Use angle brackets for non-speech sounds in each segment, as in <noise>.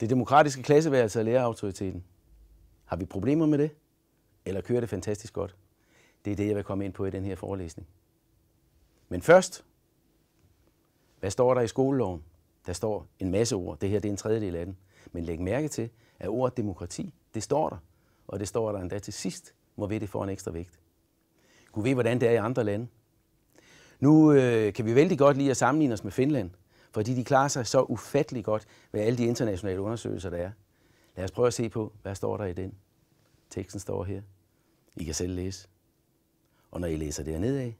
Det demokratiske klasseværelse og lærerautoriteten. Har vi problemer med det? Eller kører det fantastisk godt? Det er det, jeg vil komme ind på i den her forelæsning. Men først, hvad står der i skoleloven? Der står en masse ord. Det her det er en tredjedel af den. Men læg mærke til, at ordet demokrati, det står der. Og det står der endda til sidst, hvor ved det får en ekstra vægt. Gud ved, hvordan det er i andre lande. Nu øh, kan vi vældig godt lide at sammenligne os med Finland, fordi de klarer sig så ufattelig godt ved alle de internationale undersøgelser, der er. Lad os prøve at se på, hvad står der i den. Teksten står her. I kan selv læse. Og når I læser hernede af,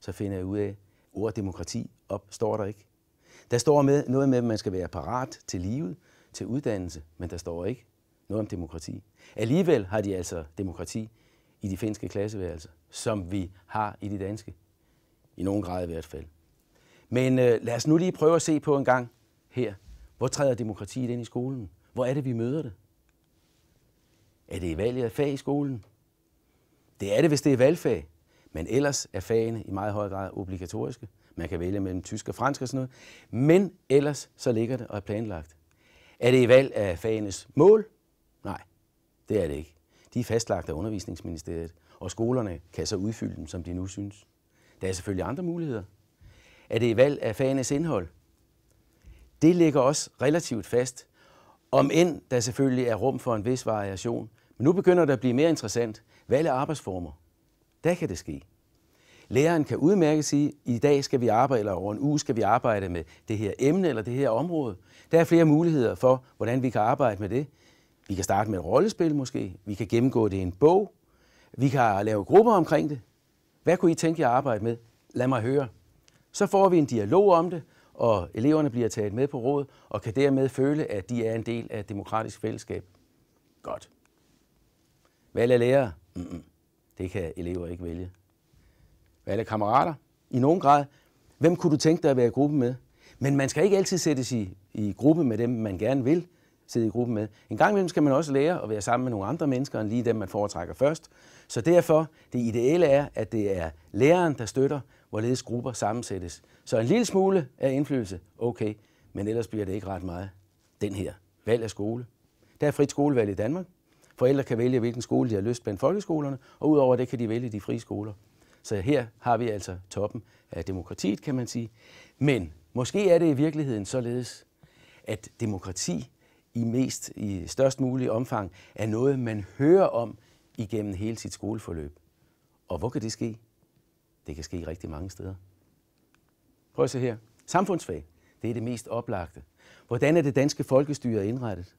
så finder I ud af, at ordet demokrati op står der ikke. Der står med, noget med, at man skal være parat til livet, til uddannelse, men der står ikke noget om demokrati. Alligevel har de altså demokrati i de finske klasseværelser, som vi har i de danske. I nogen grad i hvert fald. Men øh, lad os nu lige prøve at se på en gang her. Hvor træder demokratiet ind i skolen? Hvor er det, vi møder det? Er det i valget af fag i skolen? Det er det, hvis det er valgfag. Men ellers er fagene i meget høj grad obligatoriske. Man kan vælge mellem tysk og fransk og sådan noget. Men ellers så ligger det og er planlagt. Er det i valg af fagenes mål? Nej, det er det ikke. De er fastlagt af undervisningsministeriet, og skolerne kan så udfylde dem, som de nu synes. Der er selvfølgelig andre muligheder er det valg af fagenes indhold. Det ligger også relativt fast, om end der selvfølgelig er rum for en vis variation. Men nu begynder det at blive mere interessant. Valg af arbejdsformer. Der kan det ske. Læreren kan udmærke sige, i dag skal vi arbejde, eller over en uge skal vi arbejde med det her emne eller det her område. Der er flere muligheder for, hvordan vi kan arbejde med det. Vi kan starte med et rollespil måske. Vi kan gennemgå det i en bog. Vi kan lave grupper omkring det. Hvad kunne I tænke jer at arbejde med? Lad mig høre. Så får vi en dialog om det, og eleverne bliver taget med på råd og kan dermed føle, at de er en del af et demokratisk fællesskab. Godt. Valg af lærere? Mm-mm. Det kan elever ikke vælge. Valg af kammerater? I nogen grad. Hvem kunne du tænke dig at være i gruppe med? Men man skal ikke altid sættes i, i gruppe med dem, man gerne vil sidde i gruppen med. En gang imellem skal man også lære at være sammen med nogle andre mennesker end lige dem, man foretrækker først. Så derfor, det ideelle er, at det er læreren, der støtter, hvorledes grupper sammensættes. Så en lille smule af indflydelse, okay, men ellers bliver det ikke ret meget. Den her, valg af skole. Der er frit skolevalg i Danmark. Forældre kan vælge, hvilken skole de har lyst blandt folkeskolerne, og udover det kan de vælge de frie skoler. Så her har vi altså toppen af demokratiet, kan man sige. Men måske er det i virkeligheden således, at demokrati i mest i størst mulig omfang er noget, man hører om igennem hele sit skoleforløb. Og hvor kan det ske? Det kan ske rigtig mange steder. Prøv at se her. Samfundsfag, det er det mest oplagte. Hvordan er det danske folkestyre indrettet?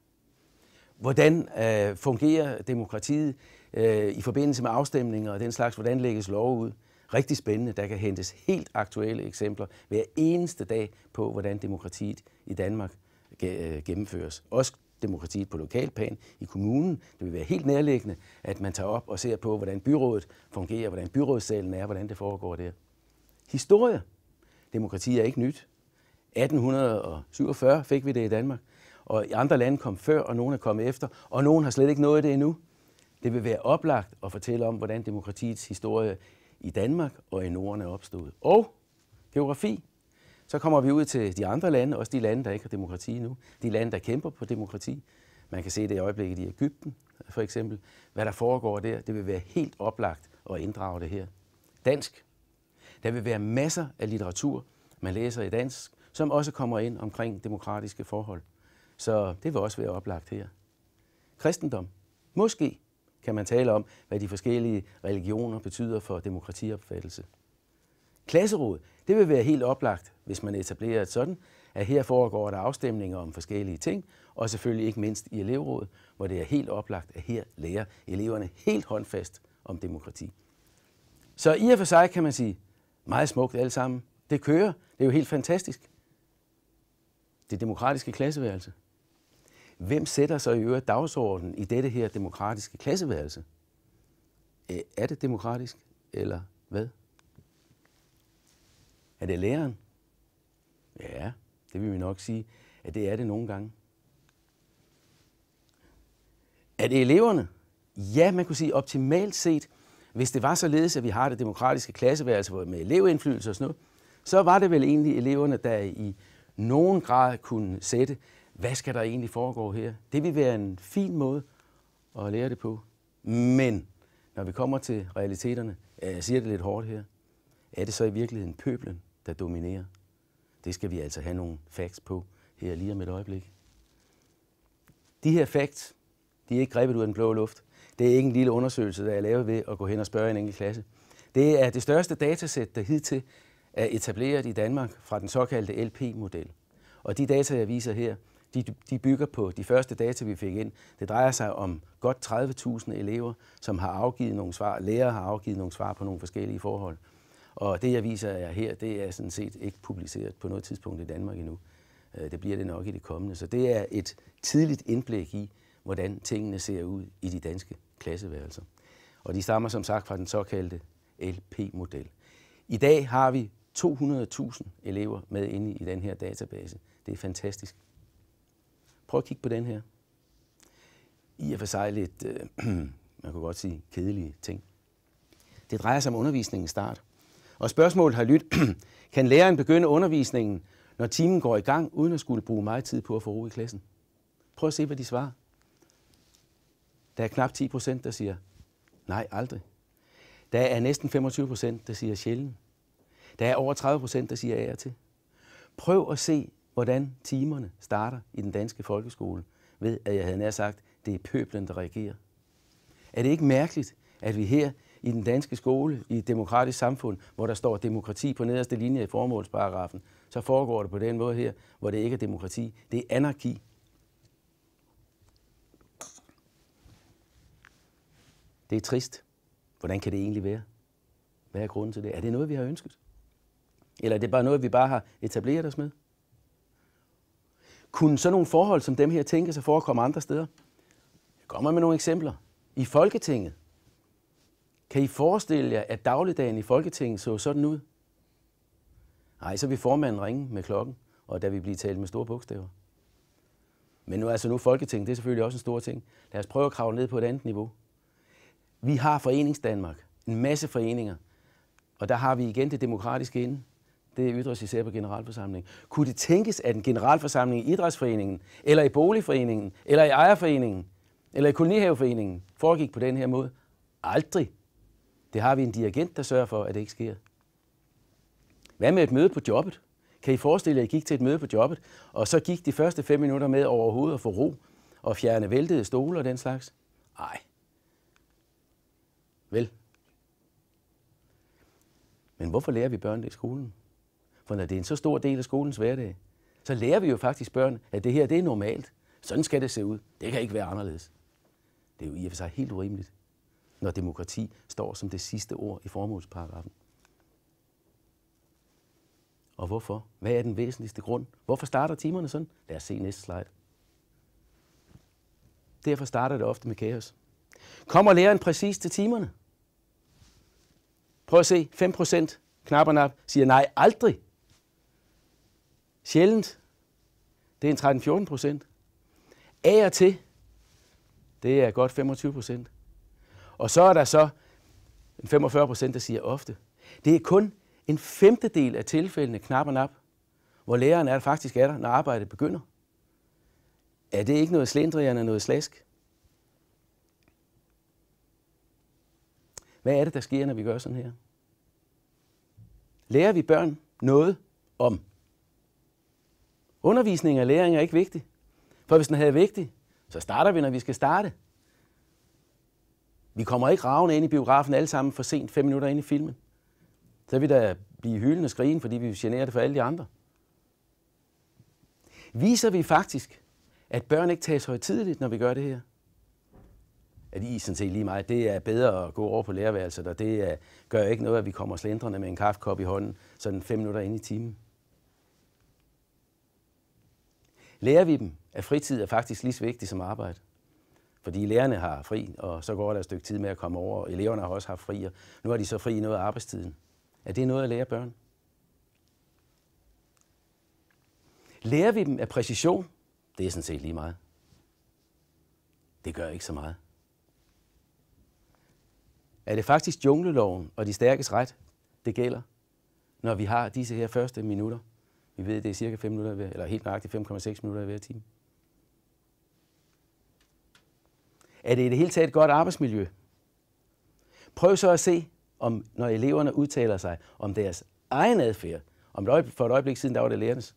Hvordan øh, fungerer demokratiet øh, i forbindelse med afstemninger og den slags? Hvordan lægges lov ud? Rigtig spændende. Der kan hentes helt aktuelle eksempler hver eneste dag på, hvordan demokratiet i Danmark øh, gennemføres. Også demokratiet på lokalplan i kommunen. Det vil være helt nærliggende, at man tager op og ser på, hvordan byrådet fungerer, hvordan byrådssalen er, hvordan det foregår der. Historie. Demokrati er ikke nyt. 1847 fik vi det i Danmark, og i andre lande kom før, og nogen er kommet efter, og nogen har slet ikke nået det endnu. Det vil være oplagt at fortælle om, hvordan demokratiets historie i Danmark og i Norden er opstået. Og geografi. Så kommer vi ud til de andre lande, også de lande, der ikke har demokrati nu. De lande, der kæmper på demokrati. Man kan se det i øjeblikket i Ægypten, for eksempel. Hvad der foregår der, det vil være helt oplagt at inddrage det her. Dansk. Der vil være masser af litteratur, man læser i dansk, som også kommer ind omkring demokratiske forhold. Så det vil også være oplagt her. Kristendom. Måske kan man tale om, hvad de forskellige religioner betyder for demokratiopfattelse. Klasseråd, det vil være helt oplagt, hvis man etablerer et sådan, at her foregår der afstemninger om forskellige ting, og selvfølgelig ikke mindst i elevrådet, hvor det er helt oplagt, at her lærer eleverne helt håndfast om demokrati. Så i og for sig kan man sige, meget smukt alle sammen. Det kører. Det er jo helt fantastisk. Det demokratiske klasseværelse. Hvem sætter så i øvrigt dagsordenen i dette her demokratiske klasseværelse? Øh, er det demokratisk, eller hvad? Er det læreren? Ja, det vil vi nok sige, at det er det nogle gange. Er det eleverne? Ja, man kunne sige optimalt set, hvis det var således, at vi har det demokratiske klasseværelse med elevindflydelse og sådan noget, så var det vel egentlig eleverne, der i nogen grad kunne sætte, hvad skal der egentlig foregå her? Det vil være en fin måde at lære det på. Men når vi kommer til realiteterne, jeg siger det lidt hårdt her, er det så i virkeligheden pøblen, der dominerer. Det skal vi altså have nogle facts på her lige om et øjeblik. De her facts, de er ikke grebet ud af den blå luft. Det er ikke en lille undersøgelse, der er lavet ved at gå hen og spørge en enkelt klasse. Det er det største datasæt, der hidtil er etableret i Danmark fra den såkaldte LP-model. Og de data, jeg viser her, de, de bygger på de første data, vi fik ind. Det drejer sig om godt 30.000 elever, som har afgivet nogle svar, lærere har afgivet nogle svar på nogle forskellige forhold. Og det, jeg viser jer her, det er sådan set ikke publiceret på noget tidspunkt i Danmark endnu. Øh, det bliver det nok i det kommende. Så det er et tidligt indblik i, hvordan tingene ser ud i de danske klasseværelser. Og de stammer som sagt fra den såkaldte LP-model. I dag har vi 200.000 elever med inde i den her database. Det er fantastisk. Prøv at kigge på den her. I og for sig lidt, øh, <clears throat> man kan godt sige, kedelige ting. Det drejer sig om undervisningens start. Og spørgsmålet har lyttet, <clears throat> kan læreren begynde undervisningen, når timen går i gang, uden at skulle bruge meget tid på at få ro i klassen? Prøv at se, hvad de svarer. Der er knap 10 procent, der siger, nej, aldrig. Der er næsten 25 procent, der siger sjældent. Der er over 30 procent, der siger af til. Prøv at se, hvordan timerne starter i den danske folkeskole, ved at jeg havde nær sagt, det er pøblen, der reagerer. Er det ikke mærkeligt, at vi her i den danske skole, i et demokratisk samfund, hvor der står demokrati på nederste linje i formålsparagrafen, så foregår det på den måde her, hvor det ikke er demokrati. Det er anarki. Det er trist. Hvordan kan det egentlig være? Hvad er grunden til det? Er det noget, vi har ønsket? Eller er det bare noget, vi bare har etableret os med? Kunne sådan nogle forhold som dem her tænke sig forekomme andre steder? Jeg kommer med nogle eksempler. I Folketinget, kan I forestille jer, at dagligdagen i Folketinget så sådan ud? Nej, så vil formanden ringe med klokken, og der vil blive talt med store bogstaver. Men nu altså nu Folketinget, det er selvfølgelig også en stor ting. Lad os prøve at kravle ned på et andet niveau. Vi har Forenings Danmark, en masse foreninger, og der har vi igen det demokratiske inde. Det ytres især på generalforsamlingen. Kunne det tænkes, at en generalforsamling i idrætsforeningen, eller i boligforeningen, eller i ejerforeningen, eller i kolonihaveforeningen foregik på den her måde? Aldrig. Det har vi en dirigent, der sørger for, at det ikke sker. Hvad med et møde på jobbet? Kan I forestille jer, at I gik til et møde på jobbet, og så gik de første fem minutter med overhovedet at få ro og fjerne væltede stole og den slags? Nej. Vel. Men hvorfor lærer vi børn det i skolen? For når det er en så stor del af skolens hverdag, så lærer vi jo faktisk børn, at det her det er normalt. Sådan skal det se ud. Det kan ikke være anderledes. Det er jo i og for sig helt urimeligt når demokrati står som det sidste ord i formålsparagrafen. Og hvorfor? Hvad er den væsentligste grund? Hvorfor starter timerne sådan? Lad os se næste slide. Derfor starter det ofte med kaos. Kommer læreren præcis til timerne? Prøv at se, 5 procent knap og nap siger nej aldrig. Sjældent. Det er en 13-14 procent. Af og til, det er godt 25 procent. Og så er der så 45 procent, der siger ofte. Det er kun en femtedel af tilfældene, knap og nap, hvor læreren er, faktisk er der, når arbejdet begynder. Er det ikke noget slendrian noget slask? Hvad er det, der sker, når vi gør sådan her? Lærer vi børn noget om? Undervisning og læring er ikke vigtig. For hvis den havde vigtig, så starter vi, når vi skal starte. Vi kommer ikke ravne ind i biografen alle sammen for sent fem minutter ind i filmen. Så vil vi blive hyldende skrigen, fordi vi generer det for alle de andre. Viser vi faktisk, at børn ikke tages højtidligt, når vi gør det her? At I sådan set lige meget, det er bedre at gå over på lærerværelset, og det er, gør ikke noget, at vi kommer slendrende med en kaffekop i hånden, sådan fem minutter ind i timen. Lærer vi dem, at fritid er faktisk lige så vigtigt som arbejde? Fordi lærerne har fri, og så går der et stykke tid med at komme over, og eleverne har også haft fri, og nu har de så fri i noget af arbejdstiden. Er det noget at lære børn? Lærer vi dem af præcision? Det er sådan set lige meget. Det gør ikke så meget. Er det faktisk jungleloven og de stærkes ret, det gælder, når vi har disse her første minutter? Vi ved, det er cirka 5 minutter, eller helt nøjagtigt 5,6 minutter hver time. Er det i det hele taget et godt arbejdsmiljø? Prøv så at se, om, når eleverne udtaler sig om deres egen adfærd. Om et øjeblik, for et øjeblik siden, der var det lærernes.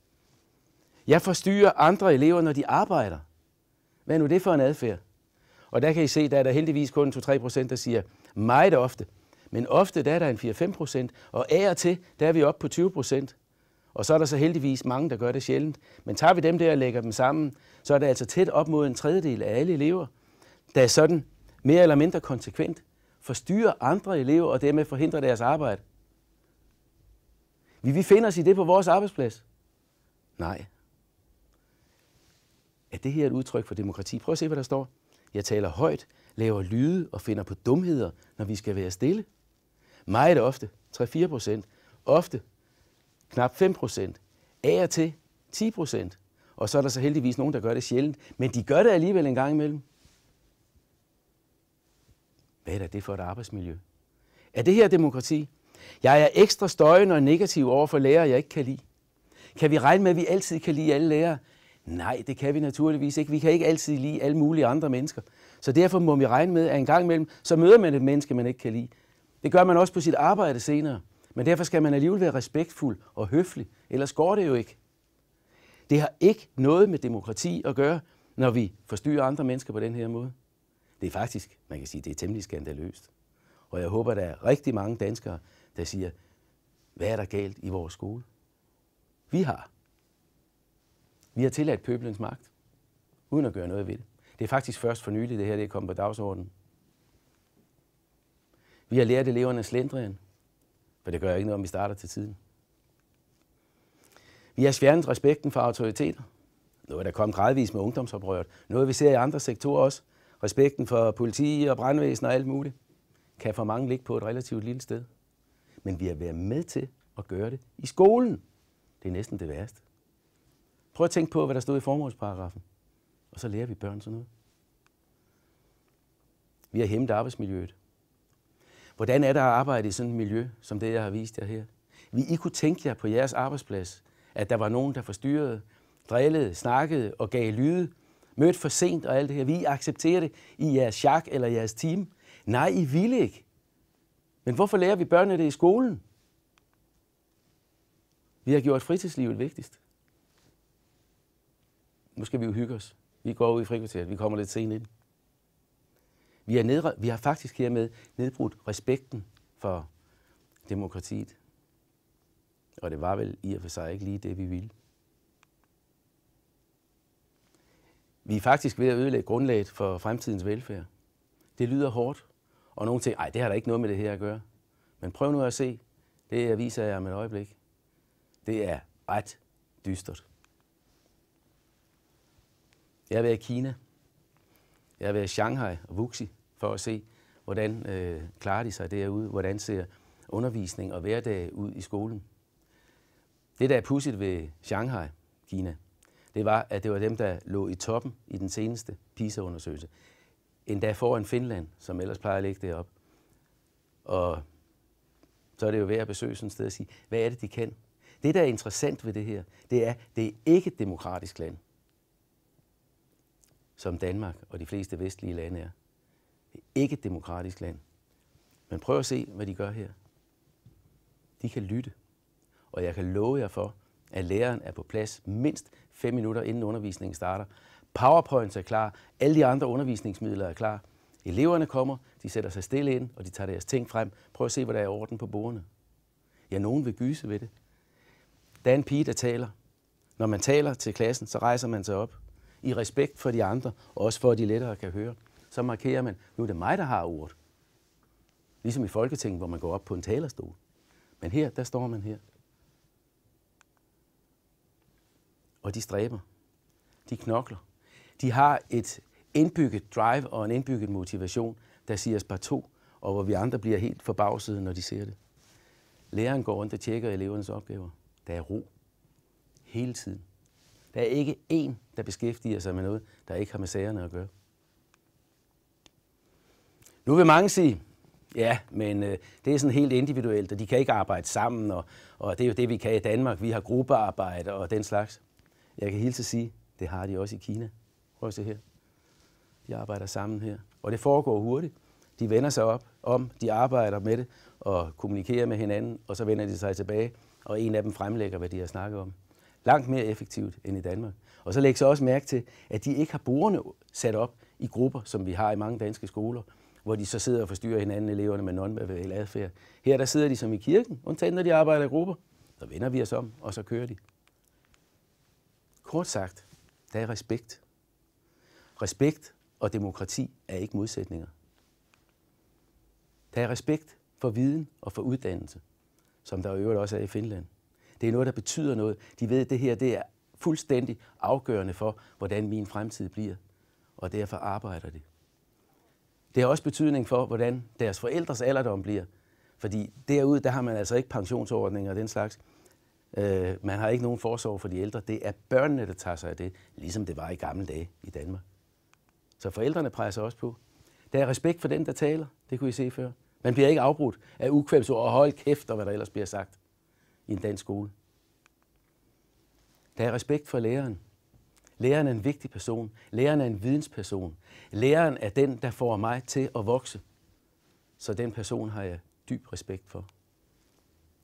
Jeg forstyrrer andre elever, når de arbejder. Hvad er nu det for en adfærd? Og der kan I se, der er der heldigvis kun 2-3 procent, der siger meget ofte. Men ofte der er der en 4-5 procent, og af og til, der er vi oppe på 20 procent. Og så er der så heldigvis mange, der gør det sjældent. Men tager vi dem der og lægger dem sammen, så er det altså tæt op mod en tredjedel af alle elever, der sådan mere eller mindre konsekvent forstyrrer andre elever og dermed forhindrer deres arbejde. Vil vi finde os i det på vores arbejdsplads? Nej. Er det her et udtryk for demokrati? Prøv at se, hvad der står. Jeg taler højt, laver lyde og finder på dumheder, når vi skal være stille. Meget ofte, 3-4 procent. Ofte, knap 5 procent. Af og til, 10 procent. Og så er der så heldigvis nogen, der gør det sjældent. Men de gør det alligevel en gang imellem. Hvad er det for et arbejdsmiljø? Er det her demokrati? Jeg er ekstra støjende og negativ over for lærere, jeg ikke kan lide. Kan vi regne med, at vi altid kan lide alle lærere? Nej, det kan vi naturligvis ikke. Vi kan ikke altid lide alle mulige andre mennesker. Så derfor må vi regne med, at en gang imellem, så møder man et menneske, man ikke kan lide. Det gør man også på sit arbejde senere. Men derfor skal man alligevel være respektfuld og høflig, ellers går det jo ikke. Det har ikke noget med demokrati at gøre, når vi forstyrrer andre mennesker på den her måde. Det er faktisk, man kan sige, det er temmelig skandaløst. Og jeg håber, der er rigtig mange danskere, der siger, hvad er der galt i vores skole? Vi har. Vi har tilladt pøbelens magt, uden at gøre noget ved det. Det er faktisk først for nylig, det her det er kommet på dagsordenen. Vi har lært eleverne slendrigen, for det gør ikke noget, om vi starter til tiden. Vi har fjernet respekten for autoriteter. Noget, der kom gradvist med ungdomsoprøret. Noget, vi ser i andre sektorer også respekten for politi og brandvæsen og alt muligt, kan for mange ligge på et relativt lille sted. Men vi har været med til at gøre det i skolen. Det er næsten det værste. Prøv at tænke på, hvad der stod i formålsparagrafen. Og så lærer vi børn sådan noget. Vi har hæmmet arbejdsmiljøet. Hvordan er der at arbejde i sådan et miljø, som det, jeg har vist jer her? Vi, I kunne tænke jer på jeres arbejdsplads, at der var nogen, der forstyrrede, drillede, snakkede og gav lyde, mødt for sent og alt det her. Vi accepterer det i jeres chak eller jeres team. Nej, I ville ikke. Men hvorfor lærer vi børnene det i skolen? Vi har gjort fritidslivet vigtigst. Nu skal vi jo hygge os. Vi går ud i frikvarteret. Vi kommer lidt sent ind. Vi, er nedre, vi har faktisk hermed nedbrudt respekten for demokratiet. Og det var vel i og for sig ikke lige det, vi ville. Vi er faktisk ved at ødelægge grundlaget for fremtidens velfærd. Det lyder hårdt, og nogen tænker, nej, det har der ikke noget med det her at gøre. Men prøv nu at se. Det jeg viser jer om et øjeblik. Det er ret dystert. Jeg har været i Kina. Jeg har været i Shanghai og Wuxi for at se, hvordan øh, klarer de sig derude. Hvordan ser undervisning og hverdag ud i skolen. Det, der er pudsigt ved Shanghai, Kina, det var, at det var dem, der lå i toppen i den seneste PISA-undersøgelse. Endda foran Finland, som ellers plejer at ligge op. Og så er det jo værd at besøge sådan et sted og sige, hvad er det, de kan? Det, der er interessant ved det her, det er, det er ikke et demokratisk land, som Danmark og de fleste vestlige lande er. Det er ikke et demokratisk land. Men prøv at se, hvad de gør her. De kan lytte. Og jeg kan love jer for, at læreren er på plads mindst fem minutter inden undervisningen starter. PowerPoint er klar, alle de andre undervisningsmidler er klar. Eleverne kommer, de sætter sig stille ind, og de tager deres ting frem. Prøv at se, hvad der er i orden på bordene. Ja, nogen vil gyse ved det. Der er en pige, der taler. Når man taler til klassen, så rejser man sig op. I respekt for de andre, og også for, at de lettere kan høre. Så markerer man, nu er det mig, der har ordet. Ligesom i Folketinget, hvor man går op på en talerstol. Men her, der står man her. og de stræber. De knokler. De har et indbygget drive og en indbygget motivation, der siger os par to, og hvor vi andre bliver helt forbavsede, når de ser det. Læreren går rundt og tjekker elevernes opgaver. Der er ro. Hele tiden. Der er ikke én, der beskæftiger sig med noget, der ikke har med sagerne at gøre. Nu vil mange sige, ja, men øh, det er sådan helt individuelt, og de kan ikke arbejde sammen, og, og det er jo det, vi kan i Danmark. Vi har gruppearbejde og den slags. Jeg kan hele at sige, det har de også i Kina. Prøv at se her. De arbejder sammen her. Og det foregår hurtigt. De vender sig op om, de arbejder med det og kommunikerer med hinanden, og så vender de sig tilbage, og en af dem fremlægger, hvad de har snakket om. Langt mere effektivt end i Danmark. Og så lægger så også mærke til, at de ikke har brugerne sat op i grupper, som vi har i mange danske skoler, hvor de så sidder og forstyrrer hinanden, eleverne med nonverbal adfærd. Her der sidder de som i kirken, undtagen når de arbejder i grupper. Så vender vi os om, og så kører de. Kort sagt, der er respekt. Respekt og demokrati er ikke modsætninger. Der er respekt for viden og for uddannelse, som der i øvrigt også er i Finland. Det er noget, der betyder noget. De ved, at det her det er fuldstændig afgørende for, hvordan min fremtid bliver, og derfor arbejder de. Det har også betydning for, hvordan deres forældres alderdom bliver, fordi derude der har man altså ikke pensionsordninger og den slags. Øh, man har ikke nogen forsorg for de ældre. Det er børnene, der tager sig af det, ligesom det var i gamle dage i Danmark. Så forældrene presser også på. Der er respekt for den, der taler. Det kunne I se før. Man bliver ikke afbrudt af ukvemsord og hold kæft og hvad der ellers bliver sagt i en dansk skole. Der er respekt for læreren. Læreren er en vigtig person. Læreren er en vidensperson. Læreren er den, der får mig til at vokse. Så den person har jeg dyb respekt for.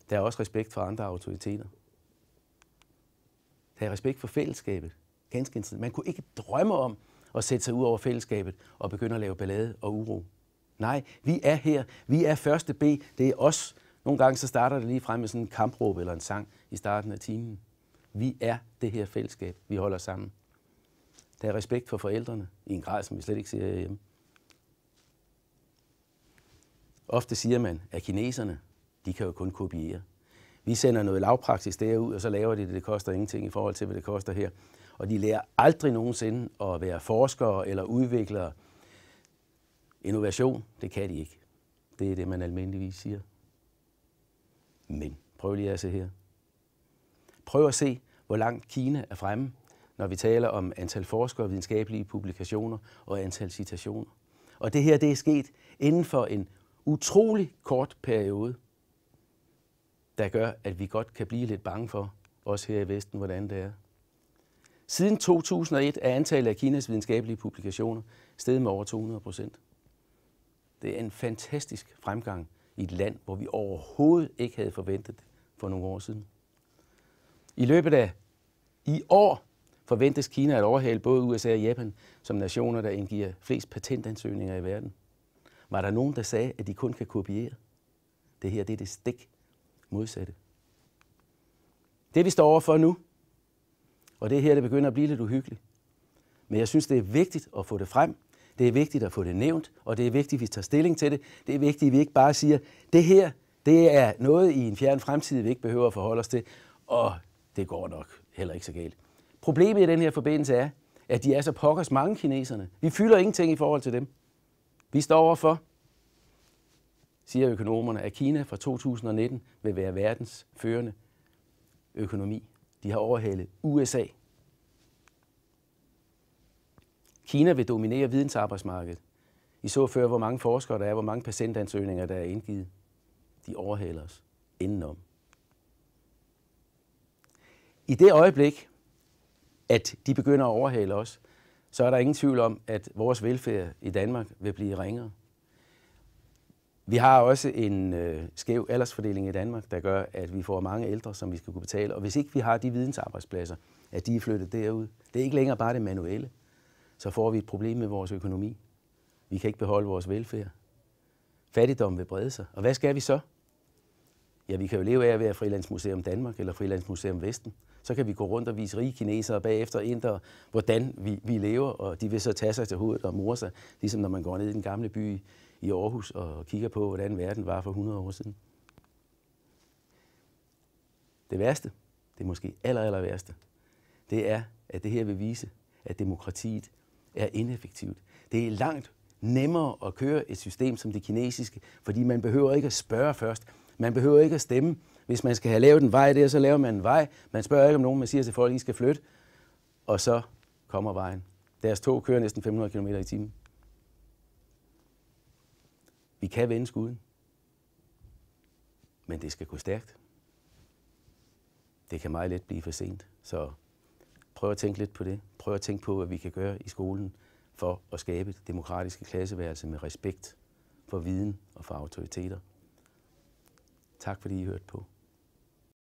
Der er også respekt for andre autoriteter. Der er respekt for fællesskabet. Ganske indsigt. Man kunne ikke drømme om at sætte sig ud over fællesskabet og begynde at lave ballade og uro. Nej, vi er her. Vi er første B. Det er os. Nogle gange så starter det lige frem med sådan en kampråb eller en sang i starten af timen. Vi er det her fællesskab. Vi holder sammen. Der er respekt for forældrene i en grad, som vi slet ikke ser hjemme. Ofte siger man, at kineserne de kan jo kun kopiere. Vi sender noget lavpraksis derud, og så laver de det. Det koster ingenting i forhold til, hvad det koster her. Og de lærer aldrig nogensinde at være forskere eller udviklere. Innovation, det kan de ikke. Det er det, man almindeligvis siger. Men prøv lige at se her. Prøv at se, hvor langt Kina er fremme, når vi taler om antal forskere, videnskabelige publikationer og antal citationer. Og det her, det er sket inden for en utrolig kort periode – der gør, at vi godt kan blive lidt bange for, også her i Vesten, hvordan det er. Siden 2001 er antallet af Kinas videnskabelige publikationer steget med over 200 procent. Det er en fantastisk fremgang i et land, hvor vi overhovedet ikke havde forventet for nogle år siden. I løbet af i år forventes Kina at overhale både USA og Japan som nationer, der indgiver flest patentansøgninger i verden. Var der nogen, der sagde, at de kun kan kopiere? Det her det er det stik modsatte. Det vi står overfor nu, og det er her, det begynder at blive lidt uhyggeligt. Men jeg synes, det er vigtigt at få det frem. Det er vigtigt at få det nævnt, og det er vigtigt, at vi tager stilling til det. Det er vigtigt, at vi ikke bare siger, det her, det er noget i en fjern fremtid, vi ikke behøver at forholde os til, og det går nok heller ikke så galt. Problemet i den her forbindelse er, at de er så pokkers mange kineserne. Vi fylder ingenting i forhold til dem. Vi står overfor siger økonomerne, at Kina fra 2019 vil være verdens førende økonomi. De har overhalet USA. Kina vil dominere vidensarbejdsmarkedet. I så før, hvor mange forskere der er, hvor mange patientansøgninger der er indgivet. De overhaler os indenom. I det øjeblik, at de begynder at overhale os, så er der ingen tvivl om, at vores velfærd i Danmark vil blive ringere. Vi har også en øh, skæv aldersfordeling i Danmark, der gør, at vi får mange ældre, som vi skal kunne betale. Og hvis ikke vi har de vidensarbejdspladser, at de er flyttet derud, det er ikke længere bare det manuelle, så får vi et problem med vores økonomi. Vi kan ikke beholde vores velfærd. Fattigdom vil brede sig. Og hvad skal vi så? Ja, vi kan jo leve af at være Frilandsmuseum Danmark eller Frilandsmuseum Vesten. Så kan vi gå rundt og vise rige kinesere bagefter indre, hvordan vi, vi lever, og de vil så tage sig til hovedet og more sig, ligesom når man går ned i den gamle by i Aarhus og kigger på, hvordan verden var for 100 år siden. Det værste, det er måske aller, aller værste, det er, at det her vil vise, at demokratiet er ineffektivt. Det er langt nemmere at køre et system som det kinesiske, fordi man behøver ikke at spørge først. Man behøver ikke at stemme. Hvis man skal have lavet en vej der, så laver man en vej. Man spørger ikke om nogen, man siger til folk, at I skal flytte. Og så kommer vejen. Deres tog kører næsten 500 km i timen. Vi kan vende skuden, men det skal gå stærkt. Det kan meget let blive for sent, så prøv at tænke lidt på det. Prøv at tænke på, hvad vi kan gøre i skolen for at skabe et demokratiske klasseværelse med respekt for viden og for autoriteter. Tak fordi I hørte på.